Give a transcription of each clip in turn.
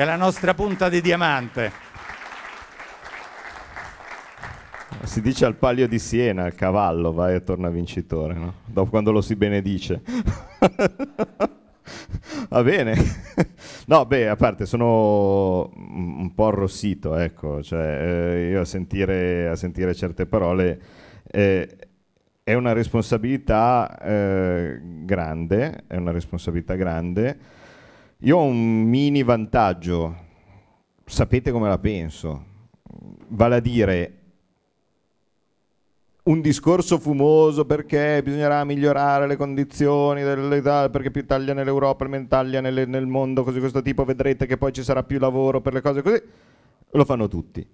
è la nostra punta di diamante. Si dice al palio di Siena, il cavallo va e torna vincitore, no? Dopo quando lo si benedice. Va bene. No, beh, a parte sono un po' arrossito, ecco, cioè, eh, io a sentire, a sentire, certe parole eh, è una responsabilità eh, grande, è una responsabilità grande io ho un mini vantaggio, sapete come la penso, vale a dire un discorso fumoso perché bisognerà migliorare le condizioni dell'Italia, perché più taglia nell'Europa, meno taglia nel, nel mondo, così questo tipo, vedrete che poi ci sarà più lavoro per le cose così, lo fanno tutti.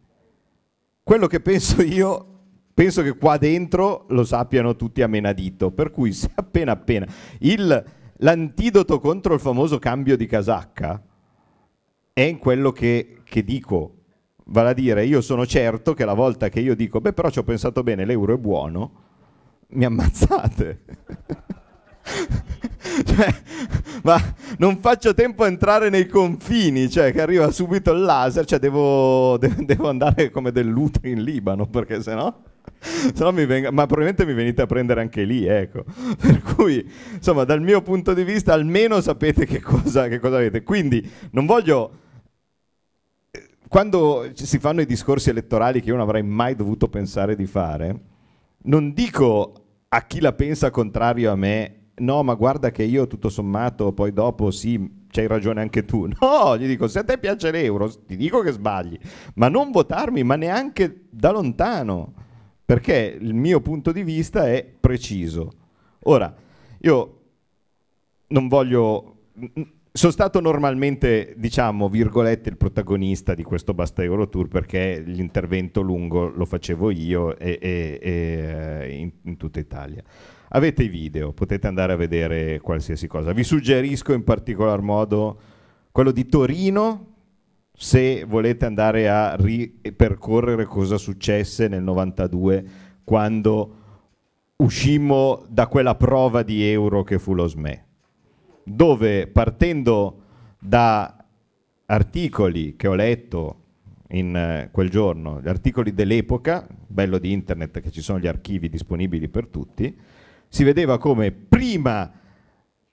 Quello che penso io penso che qua dentro lo sappiano tutti a menadito, per cui se appena appena il l'antidoto contro il famoso cambio di casacca è in quello che, che dico, vale a dire io sono certo che la volta che io dico beh però ci ho pensato bene l'euro è buono mi ammazzate cioè, ma non faccio tempo a entrare nei confini cioè che arriva subito il laser cioè devo, de- devo andare come del luto in Libano perché sennò no Se No mi venga, ma probabilmente mi venite a prendere anche lì, ecco. Per cui, insomma, dal mio punto di vista, almeno sapete che cosa, che cosa avete. Quindi, non voglio eh, quando si fanno i discorsi elettorali che io non avrei mai dovuto pensare di fare, non dico a chi la pensa contrario a me, no, ma guarda che io tutto sommato poi dopo sì, c'hai ragione anche tu. No, gli dico, se a te piace l'euro, ti dico che sbagli, ma non votarmi, ma neanche da lontano perché il mio punto di vista è preciso. Ora, io non voglio... Sono stato normalmente, diciamo, virgolette, il protagonista di questo Basta Euro Tour perché l'intervento lungo lo facevo io e, e, e eh, in, in tutta Italia. Avete i video, potete andare a vedere qualsiasi cosa. Vi suggerisco in particolar modo quello di Torino, se volete andare a ripercorrere cosa successe nel 92 quando uscimmo da quella prova di euro che fu lo SME, dove partendo da articoli che ho letto in eh, quel giorno, gli articoli dell'epoca, bello di internet che ci sono gli archivi disponibili per tutti, si vedeva come prima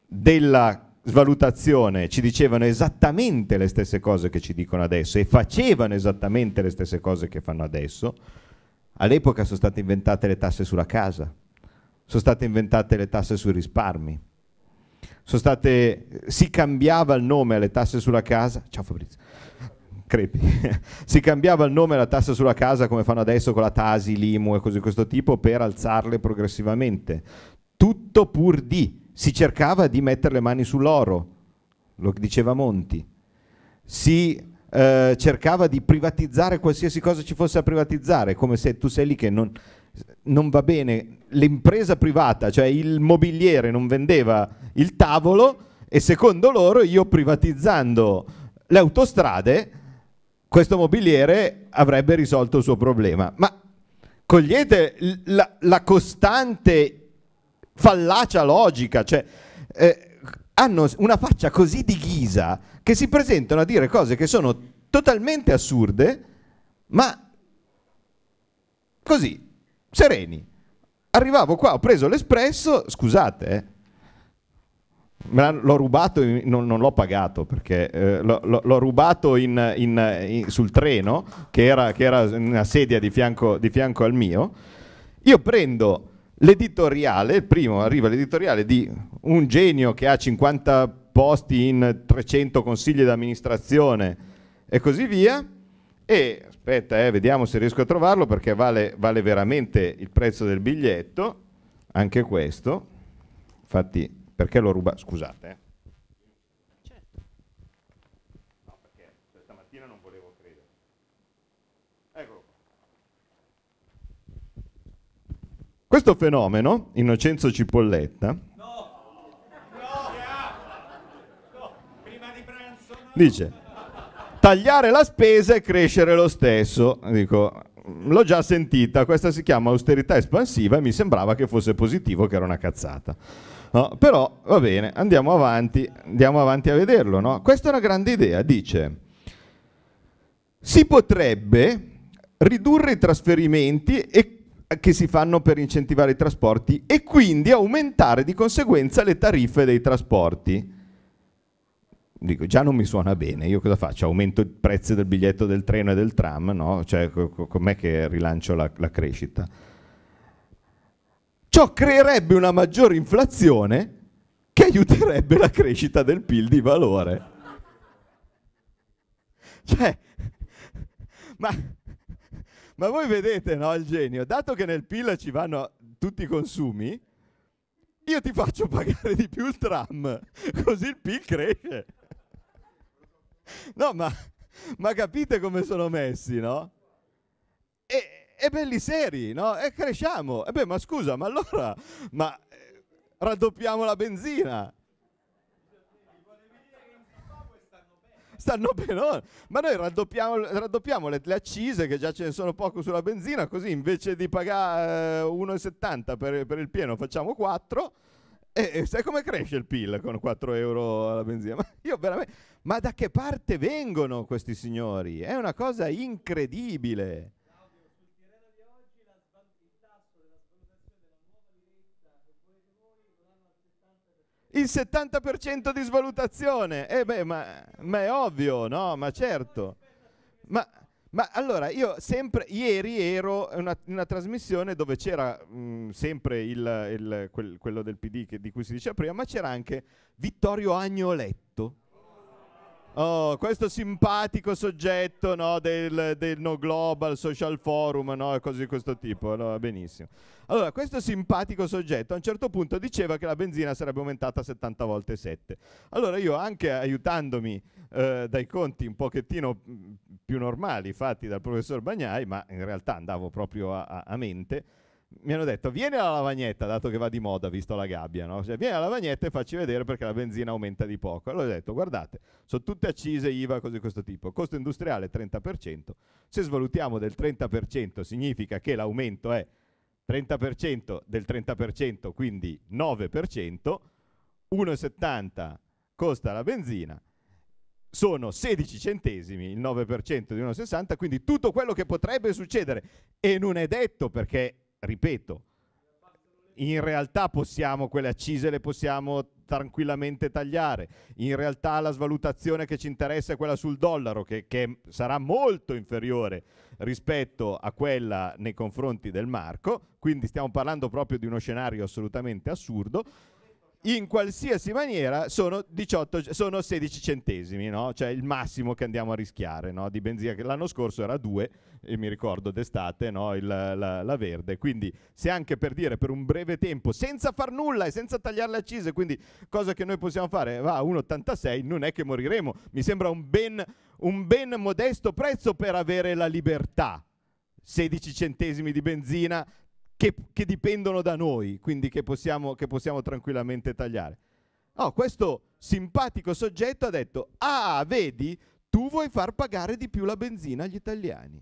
della svalutazione ci dicevano esattamente le stesse cose che ci dicono adesso e facevano esattamente le stesse cose che fanno adesso, all'epoca sono state inventate le tasse sulla casa, sono state inventate le tasse sui risparmi, sono state, si cambiava il nome alle tasse sulla casa, ciao Fabrizio, crepi, si cambiava il nome alla tassa sulla casa come fanno adesso con la Tasi, l'Imu e cose di questo tipo per alzarle progressivamente, tutto pur di si cercava di mettere le mani sull'oro, lo diceva Monti, si eh, cercava di privatizzare qualsiasi cosa ci fosse a privatizzare, come se tu sei lì che non, non va bene, l'impresa privata, cioè il mobiliere non vendeva il tavolo e secondo loro io privatizzando le autostrade questo mobiliere avrebbe risolto il suo problema. Ma cogliete la, la costante fallacia logica, cioè, eh, hanno una faccia così di ghisa che si presentano a dire cose che sono totalmente assurde, ma così, sereni. Arrivavo qua, ho preso l'espresso, scusate, eh, l'ho rubato, in, non, non l'ho pagato perché eh, l'ho rubato in, in, sul treno che era, che era, una sedia di fianco, di fianco al mio. Io prendo L'editoriale, il primo arriva l'editoriale di un genio che ha 50 posti in 300 consigli d'amministrazione e così via. E aspetta, eh, vediamo se riesco a trovarlo perché vale, vale veramente il prezzo del biglietto, anche questo. Infatti, perché lo ruba? Scusate. Eh. Questo fenomeno, Innocenzo Cipolletta, no, no, pranzo, dice tagliare la spesa e crescere lo stesso. Dico, l'ho già sentita, questa si chiama austerità espansiva e mi sembrava che fosse positivo, che era una cazzata. No, però va bene, andiamo avanti, andiamo avanti a vederlo. No? Questa è una grande idea, dice, si potrebbe ridurre i trasferimenti e che si fanno per incentivare i trasporti e quindi aumentare di conseguenza le tariffe dei trasporti. Dico, già non mi suona bene, io cosa faccio? Aumento i prezzi del biglietto del treno e del tram, no? Cioè, com'è che rilancio la, la crescita? Ciò creerebbe una maggiore inflazione che aiuterebbe la crescita del PIL di valore. Cioè, ma ma voi vedete, no, il genio, dato che nel PIL ci vanno tutti i consumi, io ti faccio pagare di più il tram, così il PIL cresce. No, ma, ma capite come sono messi, no? E, e belli seri, no? E cresciamo. E beh, ma scusa, ma allora, ma eh, raddoppiamo la benzina stanno benone. Ma noi raddoppiamo, raddoppiamo le, le, accise, che già ce ne sono poco sulla benzina, così invece di pagare 1,70 eh, per, per il pieno facciamo 4. E, e, sai come cresce il PIL con 4 euro alla benzina? Ma io veramente... Ma da che parte vengono questi signori? È una cosa incredibile. il 70% di svalutazione. Eh beh, ma, ma, è ovvio, no? Ma certo. Ma, ma allora, io sempre, ieri ero in una, una, trasmissione dove c'era mh, mm, sempre il, il, quel, quello del PD che, di cui si diceva prima, ma c'era anche Vittorio Agnoletto Oh, questo simpatico soggetto no, del, del, No Global Social Forum, no, cose di questo tipo, allora, benissimo. Allora, questo simpatico soggetto a un certo punto diceva che la benzina sarebbe aumentata 70 volte 7. Allora io, anche aiutandomi eh, dai conti un pochettino mm, più normali fatti dal professor Bagnai, ma in realtà andavo proprio a, a, a mente, mi hanno detto vieni alla lavagnetta, dato che va di moda, visto la gabbia, no? cioè, vieni alla lavagnetta e facci vedere perché la benzina aumenta di poco. Allora ho detto, guardate, sono tutte accise IVA, cose di questo tipo, costo industriale 30%, se svalutiamo del 30% significa che l'aumento è 30% del 30%, quindi 9%, 1,70 costa la benzina, sono 16 centesimi, il 9% di 1,60, quindi tutto quello che potrebbe succedere. E non è detto perché ripeto, in realtà possiamo, quelle accise le possiamo tranquillamente tagliare. In realtà la svalutazione che ci interessa è quella sul dollaro, che, che, sarà molto inferiore rispetto a quella nei confronti del marco, quindi stiamo parlando proprio di uno scenario assolutamente assurdo in qualsiasi maniera sono, 18, sono 16 centesimi, no? cioè il massimo che andiamo a rischiare no? di benzina, che l'anno scorso era 2, e mi ricordo d'estate, no? il, la, la, verde. Quindi se anche per dire per un breve tempo, senza far nulla e senza tagliare le accise, quindi cosa che noi possiamo fare, va a 1,86, non è che moriremo. Mi sembra un ben, un ben modesto prezzo per avere la libertà. 16 centesimi di benzina, che, che dipendono da noi, quindi che possiamo, che possiamo tranquillamente tagliare. No, questo simpatico soggetto ha detto, ah, vedi, tu vuoi far pagare di più la benzina agli italiani.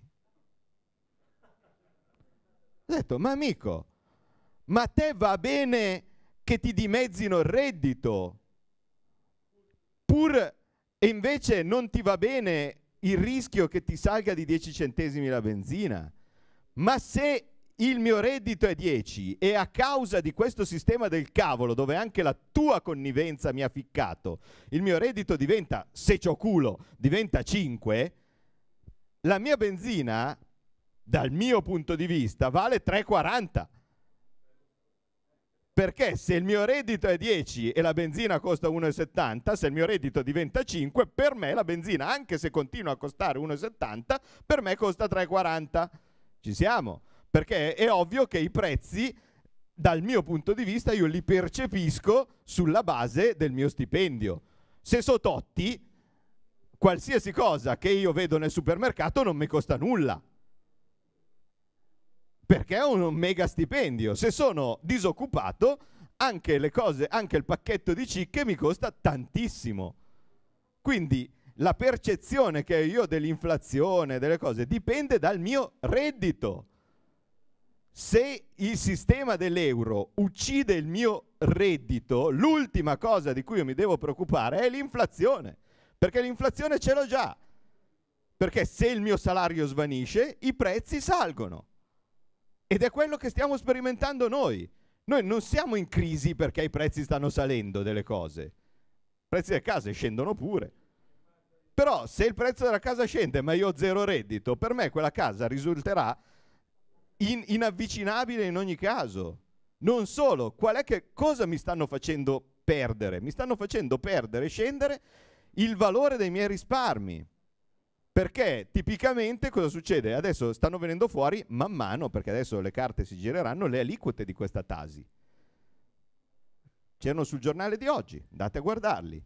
Ha detto, ma amico, ma a te va bene che ti dimezzino il reddito, pur e invece non ti va bene il rischio che ti salga di 10 centesimi la benzina. Ma se il mio reddito è 10 e a causa di questo sistema del cavolo dove anche la tua connivenza mi ha ficcato, il mio reddito diventa, se c'ho culo, diventa 5, la mia benzina, dal mio punto di vista, vale 3,40. Perché se il mio reddito è 10 e la benzina costa 1,70, se il mio reddito diventa 5, per me la benzina, anche se continua a costare 1,70, per me costa 3,40. Ci siamo? perché è ovvio che i prezzi, dal mio punto di vista, io li percepisco sulla base del mio stipendio. Se so Totti, qualsiasi cosa che io vedo nel supermercato non mi costa nulla, perché è un mega stipendio. Se sono disoccupato, anche le cose, anche il pacchetto di cicche mi costa tantissimo. Quindi la percezione che io ho dell'inflazione, delle cose, dipende dal mio reddito se il sistema dell'euro uccide il mio reddito, l'ultima cosa di cui io mi devo preoccupare è l'inflazione, perché l'inflazione ce l'ho già. Perché se il mio salario svanisce, i prezzi salgono. Ed è quello che stiamo sperimentando noi. Noi non siamo in crisi perché i prezzi stanno salendo delle cose. I prezzi delle case scendono pure. Però se il prezzo della casa scende ma io ho zero reddito, per me quella casa risulterà in, inavvicinabile in ogni caso. Non solo, qual è che cosa mi stanno facendo perdere? Mi stanno facendo perdere, scendere il valore dei miei risparmi. Perché tipicamente cosa succede? Adesso stanno venendo fuori man mano, perché adesso le carte si gireranno, le aliquote di questa tasi. C'erano sul giornale di oggi, andate a guardarli.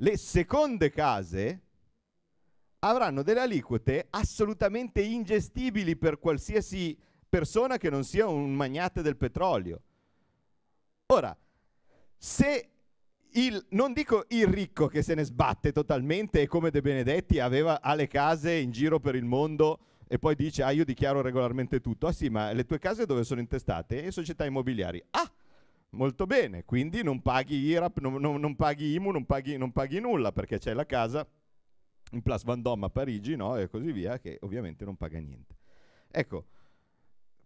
Le seconde case avranno delle aliquote assolutamente ingestibili per qualsiasi persona che non sia un magnate del petrolio. Ora, se il, non dico il ricco che se ne sbatte totalmente e come De Benedetti aveva, ha le case in giro per il mondo e poi dice ah io dichiaro regolarmente tutto, ah sì ma le tue case dove sono intestate? E società immobiliari. Ah! Molto bene, quindi non paghi IRAP, non, non, non paghi IMU, non paghi, non paghi nulla perché c'è la casa in Place Vendôme a Parigi no? e così via che ovviamente non paga niente. Ecco,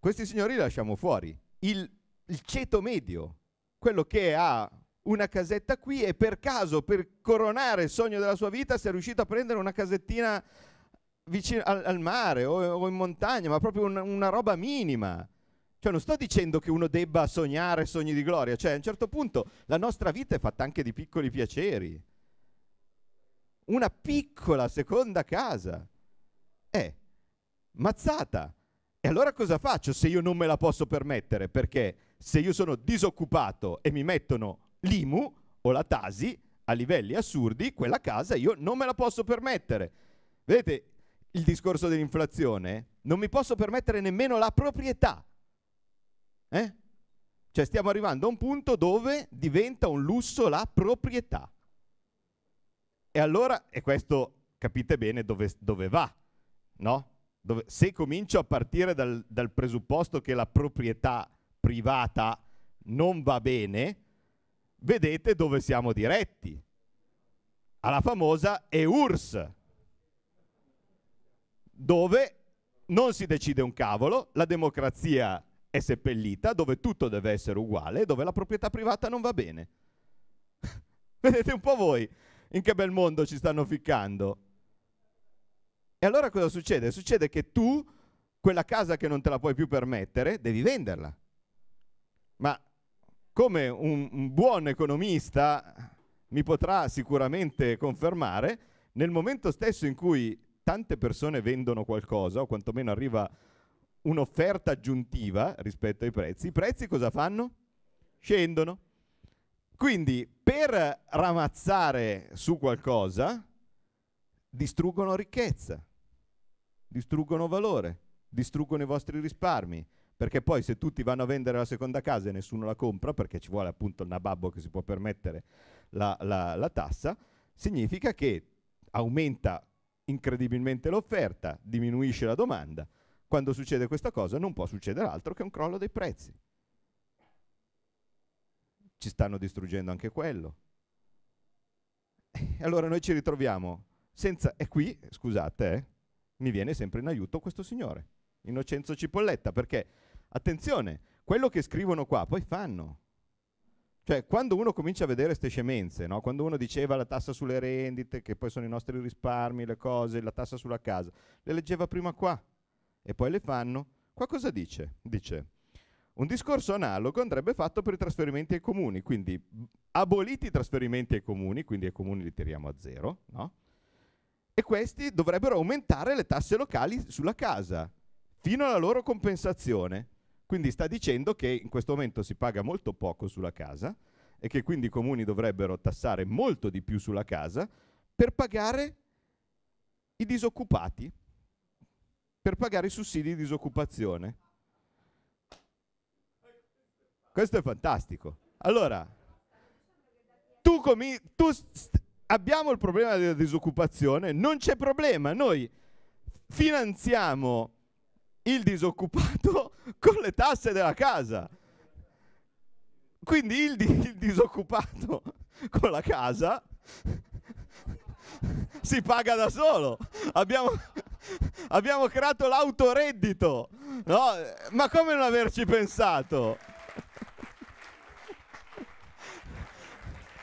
questi signori li lasciamo fuori. Il, il ceto medio, quello che ha una casetta qui e per caso, per coronare il sogno della sua vita, si è riuscito a prendere una casettina vicino al, al mare o, o, in montagna, ma proprio un, una roba minima. Cioè non sto dicendo che uno debba sognare sogni di gloria, cioè a un certo punto la nostra vita è fatta anche di piccoli piaceri. Una piccola seconda casa. Eh, mazzata. E allora cosa faccio se io non me la posso permettere? Perché se io sono disoccupato e mi mettono l'IMU o la Tasi a livelli assurdi, quella casa io non me la posso permettere. Vedete il discorso dell'inflazione? Non mi posso permettere nemmeno la proprietà. Eh? Cioè stiamo arrivando a un punto dove diventa un lusso la proprietà. E allora, e questo capite bene dove, dove va, no? dove, se comincio a partire dal, dal presupposto che la proprietà privata non va bene, vedete dove siamo diretti. Alla famosa EURS, dove non si decide un cavolo, la democrazia è seppellita, dove tutto deve essere uguale, dove la proprietà privata non va bene. vedete un po' voi in che bel mondo ci stanno ficcando. E allora cosa succede? Succede che tu quella casa che non te la puoi più permettere, devi venderla. Ma come un, un buon economista mi potrà sicuramente confermare, nel momento stesso in cui tante persone vendono qualcosa, o quantomeno arriva un'offerta aggiuntiva rispetto ai prezzi, i prezzi cosa fanno? Scendono. Quindi per ramazzare su qualcosa distruggono ricchezza distruggono valore, distruggono i vostri risparmi, perché poi se tutti vanno a vendere la seconda casa e nessuno la compra, perché ci vuole appunto il nababbo che si può permettere la, la, la tassa, significa che aumenta incredibilmente l'offerta, diminuisce la domanda. Quando succede questa cosa non può succedere altro che un crollo dei prezzi. Ci stanno distruggendo anche quello. E allora noi ci ritroviamo senza... E qui, scusate, eh, mi viene sempre in aiuto questo signore, Innocenzo Cipolletta, perché, attenzione, quello che scrivono qua poi fanno. Cioè, quando uno comincia a vedere queste scemenze, no? quando uno diceva la tassa sulle rendite, che poi sono i nostri risparmi, le cose, la tassa sulla casa, le leggeva prima qua e poi le fanno, qua cosa dice? Dice, un discorso analogo andrebbe fatto per i trasferimenti ai comuni, quindi aboliti i trasferimenti ai comuni, quindi ai comuni li tiriamo a zero, no? e questi dovrebbero aumentare le tasse locali sulla casa fino alla loro compensazione. Quindi sta dicendo che in questo momento si paga molto poco sulla casa e che quindi i comuni dovrebbero tassare molto di più sulla casa per pagare i disoccupati, per pagare i sussidi di disoccupazione. Questo è fantastico. Allora, tu, comi- tu st- abbiamo il problema della disoccupazione, non c'è problema, noi finanziamo il disoccupato con le tasse della casa. Quindi il, di- il disoccupato con la casa si paga da solo. Abbiamo, abbiamo creato l'autoreddito. No? Ma come non averci pensato?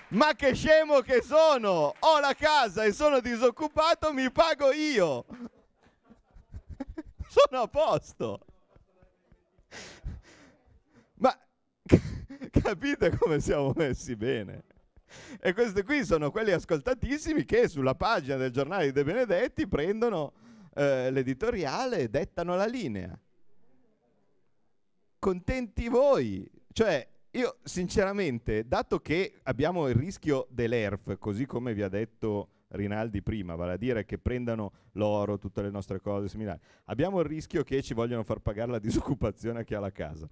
ma che scemo che sono! Ho la casa e sono disoccupato, mi pago io! sono a posto! ma capite come siamo messi bene? E questi qui sono quelli ascoltatissimi che sulla pagina del giornale di De Benedetti prendono eh, l'editoriale e dettano la linea. Contenti voi, cioè io sinceramente, dato che abbiamo il rischio dell'ERF, così come vi ha detto Rinaldi prima, vale a dire che prendano l'oro, tutte le nostre cose similari, abbiamo il rischio che ci vogliono far pagare la disoccupazione a chi ha la casa,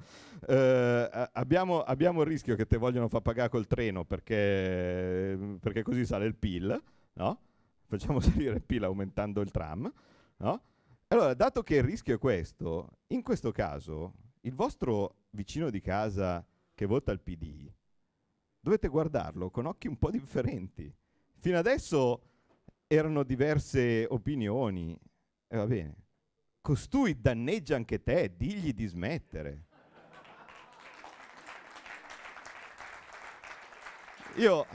eh, abbiamo, abbiamo, il rischio che te vogliono far pagare col treno perché, perché così sale il PIL, no? facciamo salire il PIL aumentando il tram, no? Allora, dato che il rischio è questo, in questo caso il vostro vicino di casa che vota il PD, dovete guardarlo con occhi un po' differenti. Fino adesso erano diverse opinioni, e va bene. Costui danneggia anche te, digli di smettere. Io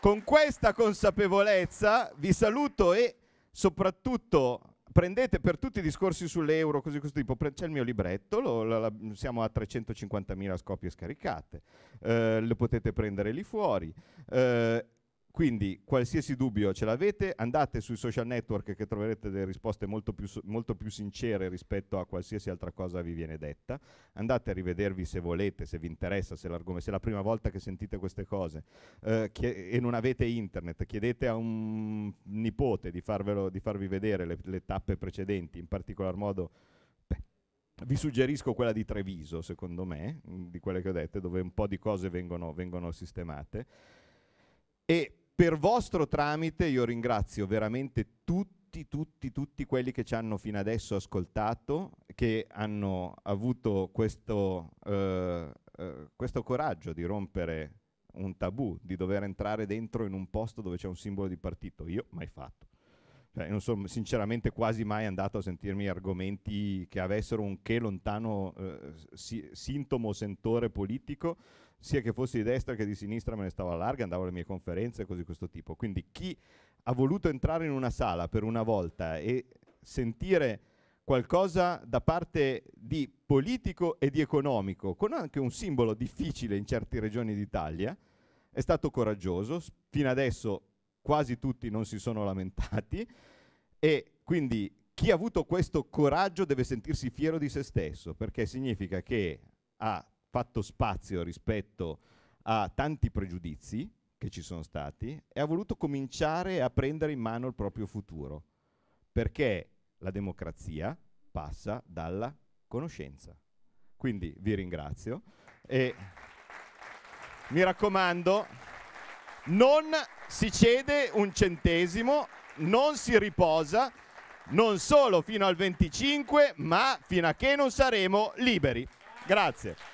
con questa consapevolezza vi saluto e soprattutto prendete per tutti i discorsi sull'euro, così questo tipo, pre- c'è il mio libretto, lo, la, la, siamo a 350.000 copie scaricate, eh, lo potete prendere lì fuori. Eh, quindi qualsiasi dubbio ce l'avete, andate sui social network che troverete delle risposte molto più, molto più, sincere rispetto a qualsiasi altra cosa vi viene detta, andate a rivedervi se volete, se vi interessa, se, se è la prima volta che sentite queste cose eh, e non avete internet, chiedete a un nipote di, farvelo, di farvi vedere le, le tappe precedenti, in particolar modo vi suggerisco quella di Treviso, secondo me, di quelle che ho dette, dove un po' di cose vengono, vengono sistemate. E per vostro tramite io ringrazio veramente tutti, tutti, tutti quelli che ci hanno fino adesso ascoltato, che hanno avuto questo, eh, eh, questo coraggio di rompere un tabù, di dover entrare dentro in un posto dove c'è un simbolo di partito. Io mai fatto. Cioè, non sono sinceramente quasi mai andato a sentirmi argomenti che avessero un che lontano eh, si, sintomo o sentore politico, sia che fossi di destra che di sinistra me ne stavo a larga, andavo alle mie conferenze e cose di questo tipo. Quindi chi ha voluto entrare in una sala per una volta e sentire qualcosa da parte di politico e di economico, con anche un simbolo difficile in certe regioni d'Italia, è stato coraggioso, fino adesso quasi tutti non si sono lamentati e quindi chi ha avuto questo coraggio deve sentirsi fiero di se stesso perché significa che ha fatto spazio rispetto a tanti pregiudizi che ci sono stati e ha voluto cominciare a prendere in mano il proprio futuro perché la democrazia passa dalla conoscenza. Quindi vi ringrazio e mi raccomando non si cede un centesimo, non si riposa, non solo fino al 25, ma fino a che non saremo liberi. Grazie.